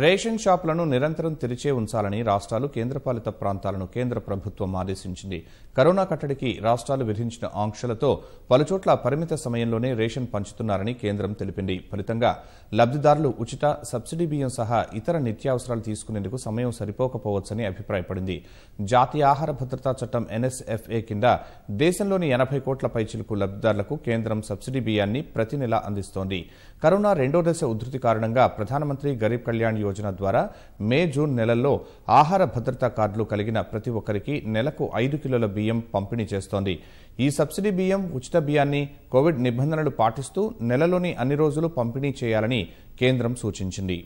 ration షాపులను నిరంతరం తెరిచే ఉంచాలని రాష్ట్రాలు కేంద్రపాలిత ప్రాంతాలను కేంద్ర ప్రభుత్వం ఆదేశించింది కరోనా కట్టడికి రాష్ట్రాలు విధించిన ఆంక్షలతో పలుచోట్ల పరిమిత సమయంలోనే రేషన్ పంచుతున్నారని కేంద్రం తెలిపింది ఫలితంగా లబ్దిదారులు ఉచిత సబ్సిడీ బియ్యం సహా ఇతర నిత్యావసరాలు తీసుకునేందుకు సమయం సరిపోకపోవచ్చని అభిప్రాయపడింది జాతీయ ఆహార భద్రతా చట్టం ఎన్ఎస్ఎఫ్ఏ కింద దేశంలోని ఎనభై కోట్ల పైచిలకు లబ్దిదారులకు కేంద్రం సబ్సిడీ బియ్యాన్ని ప్రతి నెలా అందిస్తోంది కరోనా రెండో దశ ఉధృతి కారణంగా ప్రధానమంత్రి గరీబ్ కళ్యాణ్ యోజన ద్వారా మే జూన్ నెలల్లో ఆహార భద్రతా కార్డులు కలిగిన ప్రతి ఒక్కరికి నెలకు ఐదు కిలోల బియ్యం పంపిణీ చేస్తోంది ఈ సబ్సిడీ బియ్యం ఉచిత బియ్యాన్ని కోవిడ్ నిబంధనలు పాటిస్తూ నెలలోని అన్ని రోజులు పంపిణీ చేయాలని కేంద్రం సూచించింది